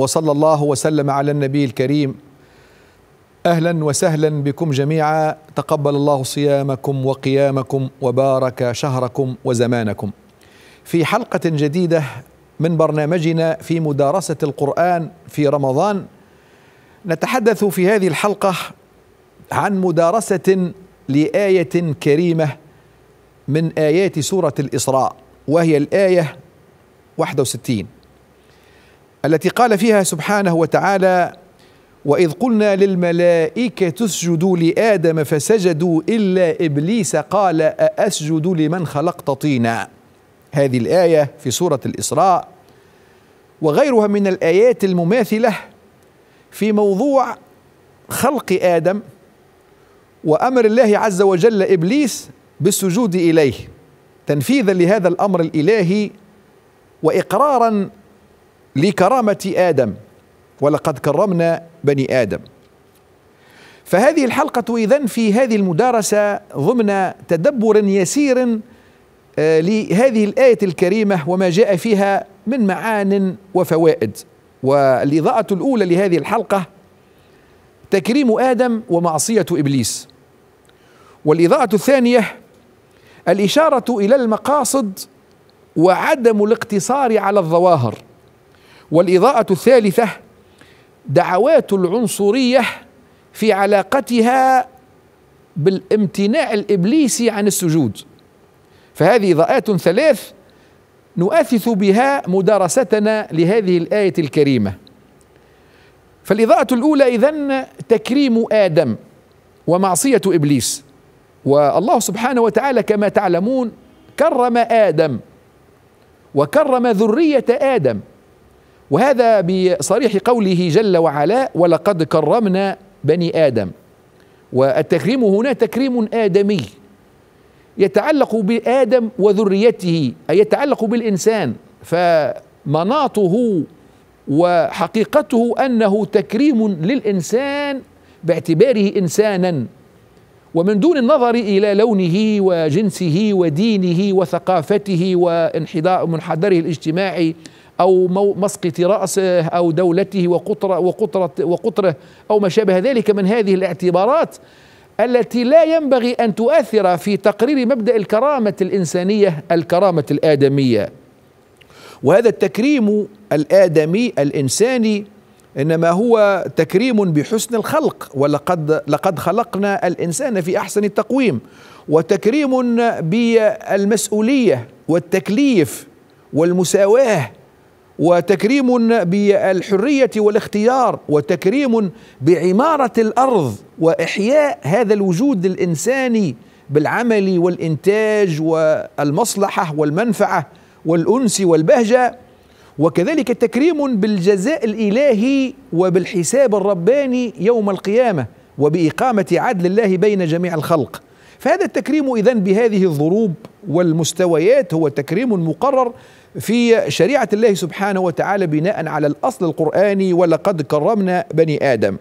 وصلى الله وسلم على النبي الكريم اهلا وسهلا بكم جميعا تقبل الله صيامكم وقيامكم وبارك شهركم وزمانكم في حلقه جديده من برنامجنا في مدارسه القران في رمضان نتحدث في هذه الحلقه عن مدارسه لايه كريمه من ايات سوره الاسراء وهي الايه 61 التي قال فيها سبحانه وتعالى واذ قلنا للملائكه اسجدوا لادم فسجدوا الا ابليس قال ااسجد لمن خلقت طينا هذه الايه في سوره الاسراء وغيرها من الايات المماثله في موضوع خلق ادم وامر الله عز وجل ابليس بالسجود اليه تنفيذا لهذا الامر الالهي واقرارا لكرامة آدم ولقد كرمنا بني آدم فهذه الحلقة إذن في هذه المدارسة ضمن تدبر يسير آه، لهذه الآية الكريمة وما جاء فيها من معان وفوائد والإضاءة الأولى لهذه الحلقة تكريم آدم ومعصية إبليس والإضاءة الثانية الإشارة إلى المقاصد وعدم الاقتصار على الظواهر والإضاءة الثالثة دعوات العنصرية في علاقتها بالامتناع الإبليسي عن السجود فهذه إضاءات ثلاث نؤثث بها مدارستنا لهذه الآية الكريمة فالإضاءة الأولى إذن تكريم آدم ومعصية إبليس والله سبحانه وتعالى كما تعلمون كرم آدم وكرم ذرية آدم وهذا بصريح قوله جل وعلا ولقد كرمنا بني ادم والتكريم هنا تكريم ادمي يتعلق بادم وذريته اي يتعلق بالانسان فمناطه وحقيقته انه تكريم للانسان باعتباره انسانا ومن دون النظر الى لونه وجنسه ودينه وثقافته وانحداره الاجتماعي أو مسقط رأسه أو دولته وقطرة, وقطرة, وقطره أو ما شابه ذلك من هذه الاعتبارات التي لا ينبغي أن تؤثر في تقرير مبدأ الكرامة الإنسانية الكرامة الآدمية وهذا التكريم الآدمي الإنساني إنما هو تكريم بحسن الخلق ولقد لقد خلقنا الإنسان في أحسن التقويم وتكريم بالمسؤولية والتكليف والمساواة وتكريم بالحريه والاختيار وتكريم بعماره الارض واحياء هذا الوجود الانساني بالعمل والانتاج والمصلحه والمنفعه والانس والبهجه وكذلك تكريم بالجزاء الالهي وبالحساب الرباني يوم القيامه وباقامه عدل الله بين جميع الخلق فهذا التكريم إذا بهذه الضروب والمستويات هو تكريم مقرر في شريعة الله سبحانه وتعالى بناء على الأصل القرآني ولقد كرمنا بني آدم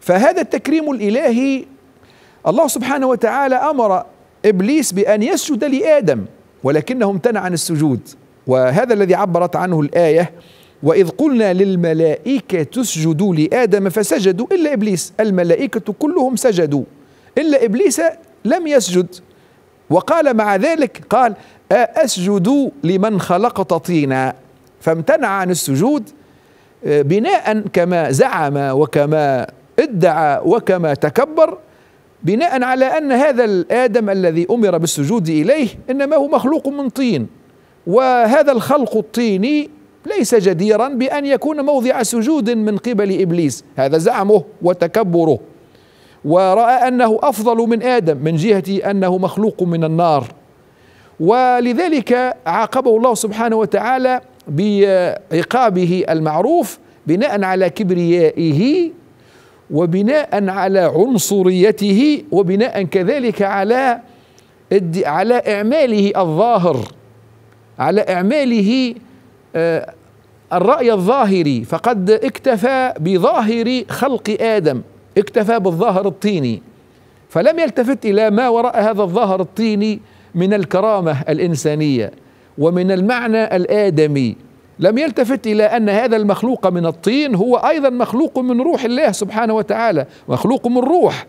فهذا التكريم الإلهي الله سبحانه وتعالى أمر إبليس بأن يسجد لآدم ولكنه امتنع عن السجود وهذا الذي عبرت عنه الآية وإذ قلنا للملائكة اسجدوا لآدم فسجدوا إلا إبليس الملائكة كلهم سجدوا إلا إبليس لم يسجد وقال مع ذلك قال أسجد لمن خلقت طينا فامتنع عن السجود آه، بناء كما زعم وكما ادعى وكما تكبر بناء على أن هذا الآدم الذي أمر بالسجود إليه إنما هو مخلوق من طين وهذا الخلق الطيني ليس جديرا بأن يكون موضع سجود من قبل إبليس هذا زعمه وتكبره ورأى أنه أفضل من آدم من جهة أنه مخلوق من النار ولذلك عاقبه الله سبحانه وتعالى بعقابه المعروف بناء على كبريائه وبناء على عنصريته وبناء كذلك على على إعماله الظاهر على إعماله آه، الرأي الظاهري فقد اكتفى بظاهر خلق آدم اكتفى بالظهر الطيني فلم يلتفت الى ما وراء هذا الظهر الطيني من الكرامه الانسانيه ومن المعنى الادمي لم يلتفت الى ان هذا المخلوق من الطين هو ايضا مخلوق من روح الله سبحانه وتعالى مخلوق من روح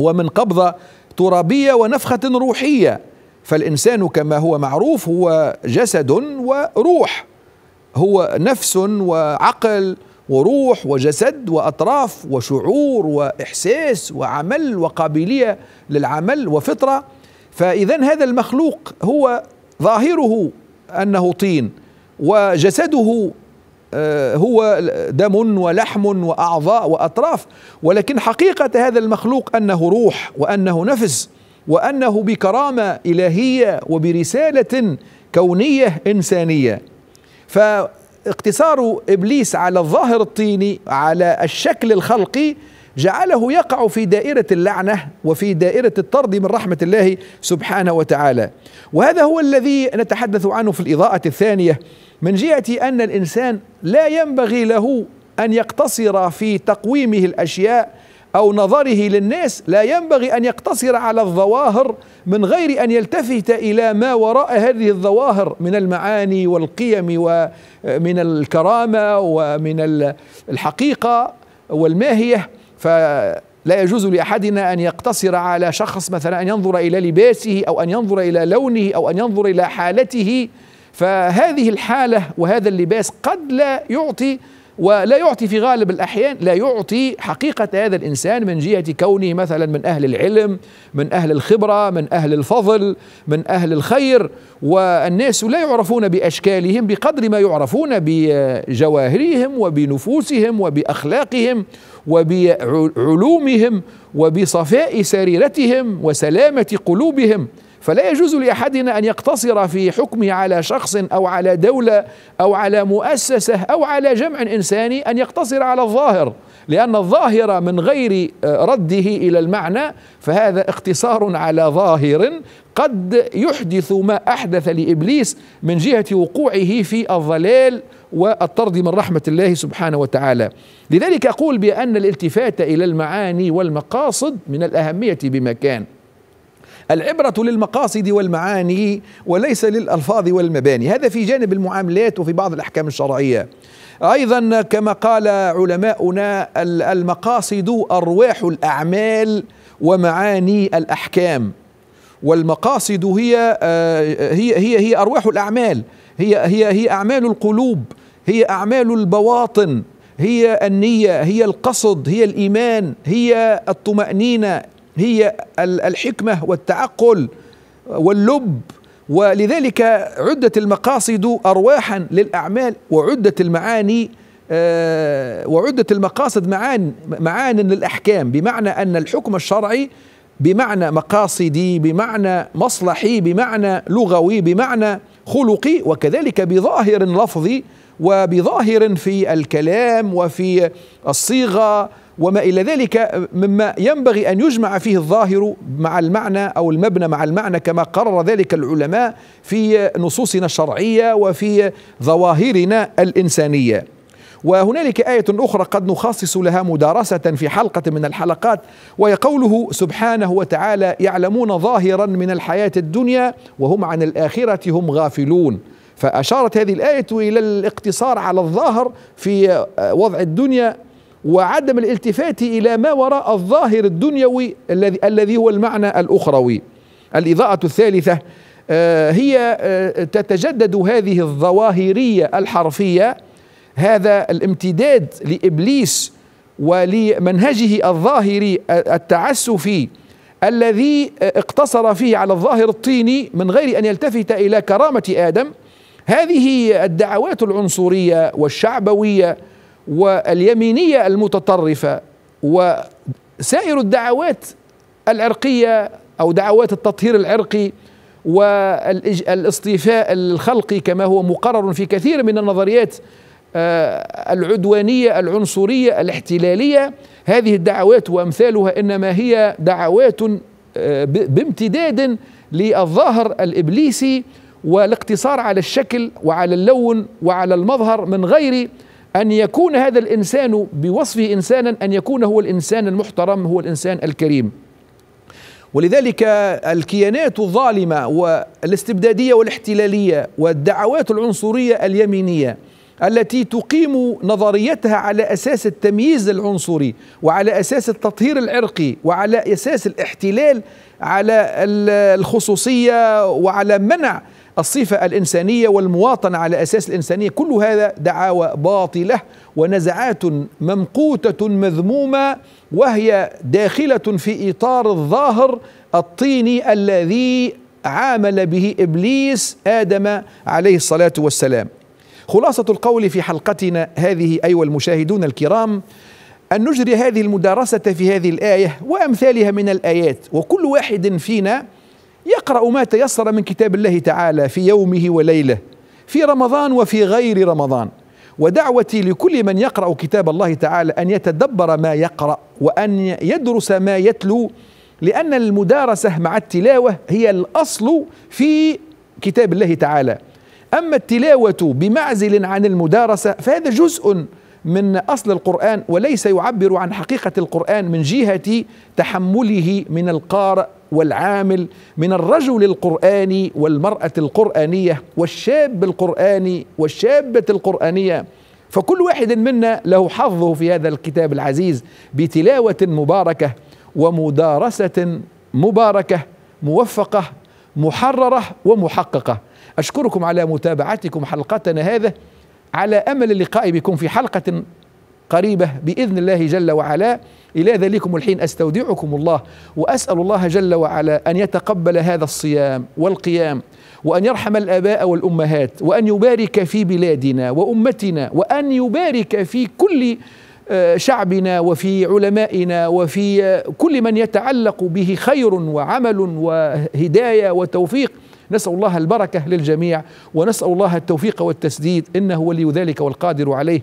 هو من قبضه ترابيه ونفخه روحيه فالانسان كما هو معروف هو جسد وروح هو نفس وعقل وروح وجسد واطراف وشعور واحساس وعمل وقابليه للعمل وفطره فاذا هذا المخلوق هو ظاهره انه طين وجسده آه، هو دم ولحم واعضاء واطراف ولكن حقيقه هذا المخلوق انه روح وانه نفس وانه بكرامه الهيه وبرساله كونيه انسانيه ف اقتصار ابليس على الظاهر الطيني على الشكل الخلقي جعله يقع في دائره اللعنه وفي دائره الطرد من رحمه الله سبحانه وتعالى وهذا هو الذي نتحدث عنه في الاضاءه الثانيه من جهه ان الانسان لا ينبغي له ان يقتصر في تقويمه الاشياء أو نظره للناس لا ينبغي أن يقتصر على الظواهر من غير أن يلتفت إلى ما وراء هذه الظواهر من المعاني والقيم ومن الكرامة ومن الحقيقة والماهية فلا يجوز لأحدنا أن يقتصر على شخص مثلا أن ينظر إلى لباسه أو أن ينظر إلى لونه أو أن ينظر إلى حالته فهذه الحالة وهذا اللباس قد لا يعطي ولا يعطي في غالب الأحيان لا يعطي حقيقة هذا الإنسان من جهة كونه مثلا من أهل العلم من أهل الخبرة من أهل الفضل من أهل الخير والناس لا يعرفون بأشكالهم بقدر ما يعرفون بجواهرهم وبنفوسهم وبأخلاقهم وبعلومهم وبصفاء سريرتهم وسلامة قلوبهم فلا يجوز لأحدنا أن يقتصر في حكمه على شخص أو على دولة أو على مؤسسة أو على جمع إنساني أن يقتصر على الظاهر لأن الظاهر من غير آه، رده إلى المعنى فهذا اقتصار على ظاهر قد يحدث ما أحدث لإبليس من جهة وقوعه في الضلال والطرد من رحمة الله سبحانه وتعالى لذلك أقول بأن الالتفات إلى المعاني والمقاصد من الأهمية بمكان العبرة للمقاصد والمعاني وليس للألفاظ والمباني هذا في جانب المعاملات وفي بعض الأحكام الشرعية أيضا كما قال علماؤنا المقاصد أرواح الأعمال ومعاني الأحكام والمقاصد هي آه، هي هي هي أرواح الأعمال هي هي هي أعمال القلوب هي أعمال البواطن هي النية هي القصد هي الإيمان هي الطمأنينة هي الحكمة والتعقل واللب ولذلك عدت المقاصد أرواحا للأعمال وعدت المعاني آه، وعدت المقاصد معان معان للأحكام بمعنى أن الحكم الشرعي بمعنى مقاصدي بمعنى مصلحي بمعنى لغوي بمعنى خلقي وكذلك بظاهر لفظي وبظاهر في الكلام وفي الصيغه وما إلى ذلك مما ينبغي أن يجمع فيه الظاهر مع المعنى أو المبنى مع المعنى كما قرر ذلك العلماء في نصوصنا الشرعية وفي ظواهرنا الإنسانية وهنالك آية أخرى قد نخصص لها مدارسة في حلقة من الحلقات وهي قوله سبحانه وتعالى يعلمون ظاهرا من الحياة الدنيا وهم عن الآخرة هم غافلون فأشارت هذه الآية إلى الاقتصار على الظاهر في وضع الدنيا وعدم الالتفات الى ما وراء الظاهر الدنيوي الذي الذي هو المعنى الاخروي. الاضاءه الثالثه آه، هي آه، تتجدد هذه الظواهريه الحرفيه هذا الامتداد لابليس ولمنهجه الظاهري آه، التعسفي الذي اقتصر فيه على الظاهر الطيني من غير ان يلتفت الى كرامه ادم هذه الدعوات العنصريه والشعبويه واليمينية المتطرفة وسائر الدعوات العرقية أو دعوات التطهير العرقي والاصطفاء الخلقي كما هو مقرر في كثير من النظريات آه، العدوانية العنصرية الاحتلالية هذه الدعوات وأمثالها إنما هي دعوات آه، بامتداد للظاهر الإبليسي والاقتصار على الشكل وعلى اللون وعلى المظهر من غير أن يكون هذا الإنسان بوصفه إنسانا أن يكون هو الإنسان المحترم هو الإنسان الكريم ولذلك الكيانات الظالمة والاستبدادية والاحتلالية والدعوات العنصرية اليمينية التي تقيم نظريتها على اساس التمييز العنصري وعلى اساس التطهير العرقي وعلى اساس الاحتلال على الخصوصيه وعلى منع الصفة الإنسانية والمواطنة على أساس الإنسانية كل هذا دعاوى باطلة ونزعات ممقوتة مذمومة وهي داخلة في إطار الظاهر الطيني الذي عامل به إبليس آدم عليه الصلاة والسلام خلاصة القول في حلقتنا هذه أيها المشاهدون الكرام أن نجري هذه المدارسة في هذه الآية وأمثالها من الآيات وكل واحد فينا يقرأ ما تيسر من كتاب الله تعالى في يومه وليله في رمضان وفي غير رمضان ودعوتي لكل من يقرأ كتاب الله تعالى أن يتدبر ما يقرأ وأن يدرس ما يتلو لأن المدارسة مع التلاوة هي الأصل في كتاب الله تعالى أما التلاوة بمعزل عن المدارسة فهذا جزء من أصل القرآن وليس يعبر عن حقيقة القرآن من جهة تحمله من القارئ والعامل من الرجل القرآني والمرأة القرآنية والشاب القرآني والشابة القرآنية فكل واحد منا له حظه في هذا الكتاب العزيز بتلاوة مباركة ومدارسة مباركة موفقة محررة ومحققة أشكركم على متابعتكم حلقتنا هذا على أمل اللقاء بكم في حلقة قريبة بإذن الله جل وعلا إلى ذلكم الحين أستودعكم الله وأسأل الله جل وعلا أن يتقبل هذا الصيام والقيام وأن يرحم الآباء والأمهات وأن يبارك في بلادنا وأمتنا وأن يبارك في كل آه، شعبنا وفي علمائنا وفي آه، كل من يتعلق به خير وعمل وهداية وتوفيق نسأل الله البركة للجميع ونسأل الله التوفيق والتسديد إنه ولي ذلك والقادر عليه